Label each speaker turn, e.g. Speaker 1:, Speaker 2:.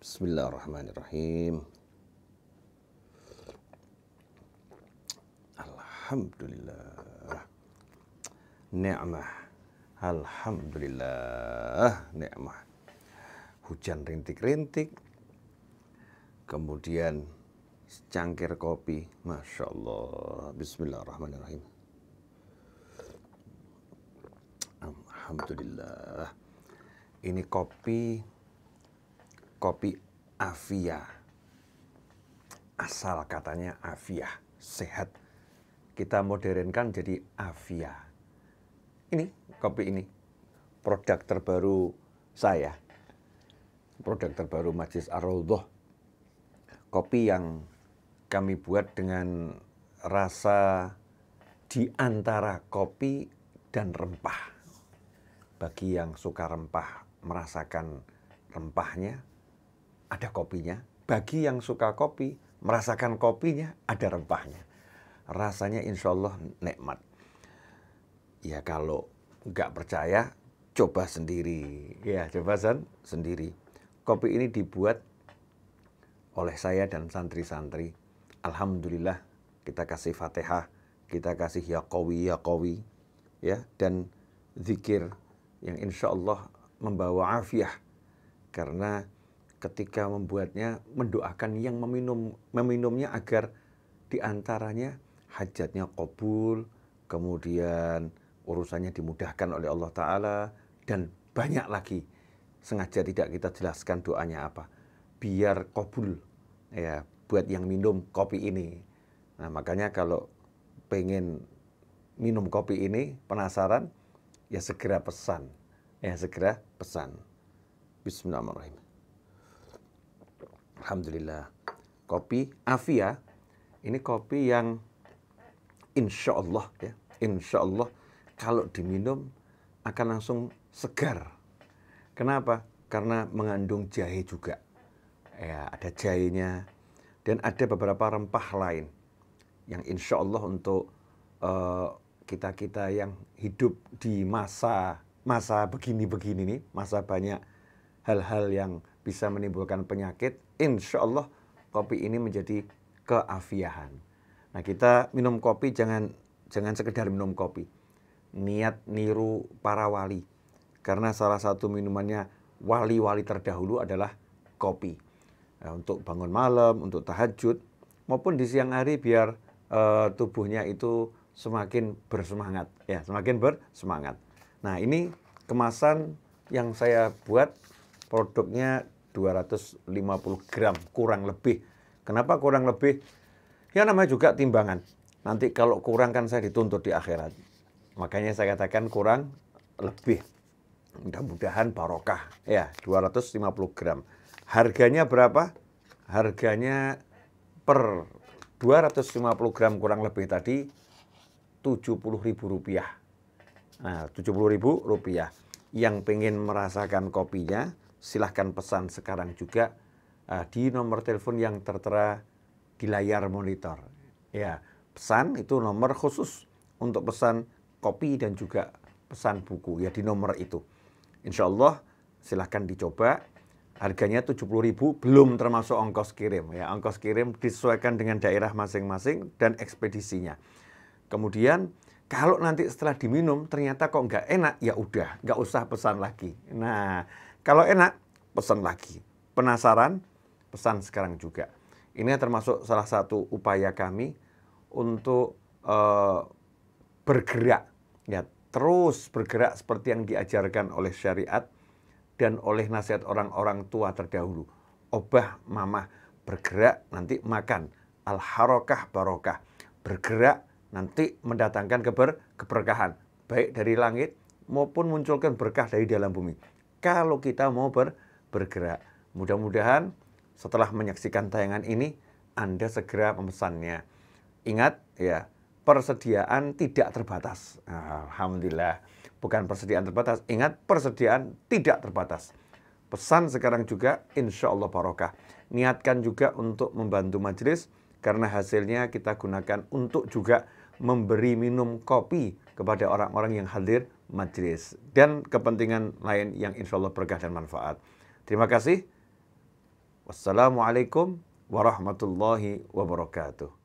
Speaker 1: Bismillahirrahmanirrahim. Alhamdulillah. Ni'mah. Alhamdulillah. Ni'mah. Hujan rintik-rintik. Kemudian secangkir kopi. Masya Allah. Bismillahirrahmanirrahim. Alhamdulillah. Ini kopi kopi Avia. Asal katanya Avia, sehat. Kita modernkan jadi Avia. Ini kopi ini produk terbaru saya. Produk terbaru Majlis ar -Rawdoh. Kopi yang kami buat dengan rasa di antara kopi dan rempah. Bagi yang suka rempah, merasakan rempahnya, ada kopinya. Bagi yang suka kopi, merasakan kopinya ada rempahnya. Rasanya insya Allah nikmat. Ya kalau nggak percaya, coba sendiri. Ya coba sen sendiri. Kopi ini dibuat oleh saya dan santri-santri. Alhamdulillah kita kasih fatihah, kita kasih ya kowi ya kowi, ya dan zikir yang insya Allah membawa afiah karena ketika membuatnya mendoakan yang meminum meminumnya agar diantaranya hajatnya kabul, kemudian urusannya dimudahkan oleh Allah Ta'ala, dan banyak lagi. Sengaja tidak kita jelaskan doanya apa. Biar kabul, ya, buat yang minum kopi ini. Nah, makanya kalau pengen minum kopi ini, penasaran, ya segera pesan. Ya, segera pesan. Bismillahirrahmanirrahim. Alhamdulillah. Kopi Afia, ini kopi yang insya Allah ya, insya Allah kalau diminum akan langsung segar. Kenapa? Karena mengandung jahe juga. Ya, ada jahenya dan ada beberapa rempah lain yang insya Allah untuk eh, kita kita kita yang hidup di masa masa begini begini nih, masa banyak hal-hal yang bisa menimbulkan penyakit, insya Allah kopi ini menjadi keafiahan. Nah kita minum kopi jangan jangan sekedar minum kopi, niat niru para wali. Karena salah satu minumannya wali-wali terdahulu adalah kopi. Nah, untuk bangun malam, untuk tahajud, maupun di siang hari biar uh, tubuhnya itu semakin bersemangat ya semakin bersemangat nah ini kemasan yang saya buat produknya 250 gram kurang lebih. Kenapa kurang lebih? Ya namanya juga timbangan. Nanti kalau kurang kan saya dituntut di akhirat. Makanya saya katakan kurang lebih. Mudah-mudahan barokah. Ya, 250 gram. Harganya berapa? Harganya per 250 gram kurang lebih tadi ribu rupiah. Nah, ribu rupiah. Yang pengen merasakan kopinya, silahkan pesan sekarang juga uh, di nomor telepon yang tertera di layar monitor. Ya, pesan itu nomor khusus untuk pesan kopi dan juga pesan buku ya di nomor itu. Insya Allah silahkan dicoba. Harganya 70.000 belum termasuk ongkos kirim ya. Ongkos kirim disesuaikan dengan daerah masing-masing dan ekspedisinya. Kemudian kalau nanti setelah diminum ternyata kok nggak enak ya udah nggak usah pesan lagi. Nah kalau enak, pesan lagi. Penasaran? Pesan sekarang juga. Ini termasuk salah satu upaya kami untuk uh, bergerak, ya terus bergerak seperti yang diajarkan oleh syariat dan oleh nasihat orang-orang tua terdahulu. Obah mamah bergerak nanti makan al harokah barokah bergerak nanti mendatangkan keber keberkahan baik dari langit maupun munculkan berkah dari dalam bumi kalau kita mau ber, bergerak. Mudah-mudahan setelah menyaksikan tayangan ini Anda segera memesannya. Ingat ya, persediaan tidak terbatas. Alhamdulillah. Bukan persediaan terbatas, ingat persediaan tidak terbatas. Pesan sekarang juga insya Allah barokah. Niatkan juga untuk membantu majelis karena hasilnya kita gunakan untuk juga memberi minum kopi kepada orang-orang yang hadir majelis dan kepentingan lain yang insya Allah berkah dan manfaat. Terima kasih. Wassalamualaikum warahmatullahi wabarakatuh.